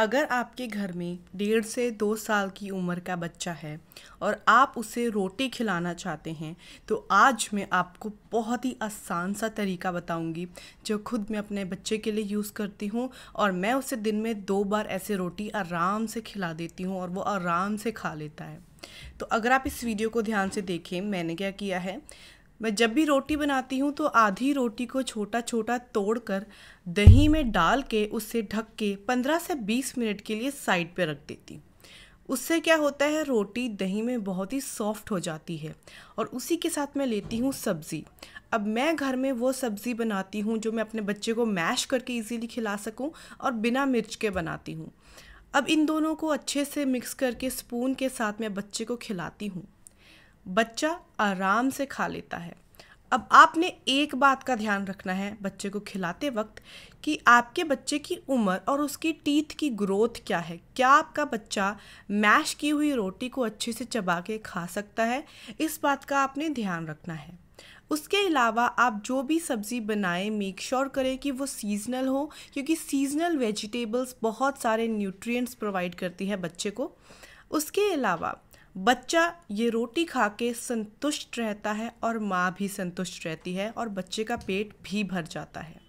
अगर आपके घर में डेढ़ से दो साल की उम्र का बच्चा है और आप उसे रोटी खिलाना चाहते हैं तो आज मैं आपको बहुत ही आसान सा तरीका बताऊंगी जो खुद मैं अपने बच्चे के लिए यूज़ करती हूँ और मैं उसे दिन में दो बार ऐसे रोटी आराम से खिला देती हूँ और वो आराम से खा लेता है तो अगर आप इस वीडियो को ध्यान से देखें मैंने क्या किया है मैं जब भी रोटी बनाती हूँ तो आधी रोटी को छोटा छोटा तोड़कर दही में डाल के उससे ढक के पंद्रह से बीस मिनट के लिए साइड पे रख देती हूँ उससे क्या होता है रोटी दही में बहुत ही सॉफ्ट हो जाती है और उसी के साथ मैं लेती हूँ सब्ज़ी अब मैं घर में वो सब्ज़ी बनाती हूँ जो मैं अपने बच्चे को मैश करके इजीली खिला सकूँ और बिना मिर्च के बनाती हूँ अब इन दोनों को अच्छे से मिक्स करके स्पून के साथ मैं बच्चे को खिलाती हूँ बच्चा आराम से खा लेता है अब आपने एक बात का ध्यान रखना है बच्चे को खिलाते वक्त कि आपके बच्चे की उम्र और उसकी टीथ की ग्रोथ क्या है क्या आपका बच्चा मैश की हुई रोटी को अच्छे से चबा के खा सकता है इस बात का आपने ध्यान रखना है उसके अलावा आप जो भी सब्ज़ी बनाएं मेक श्योर करें कि वो सीजनल हो क्योंकि सीजनल वेजिटेबल्स बहुत सारे न्यूट्रिएंट्स प्रोवाइड करती है बच्चे को उसके अलावा बच्चा ये रोटी खा के संतुष्ट रहता है और माँ भी संतुष्ट रहती है और बच्चे का पेट भी भर जाता है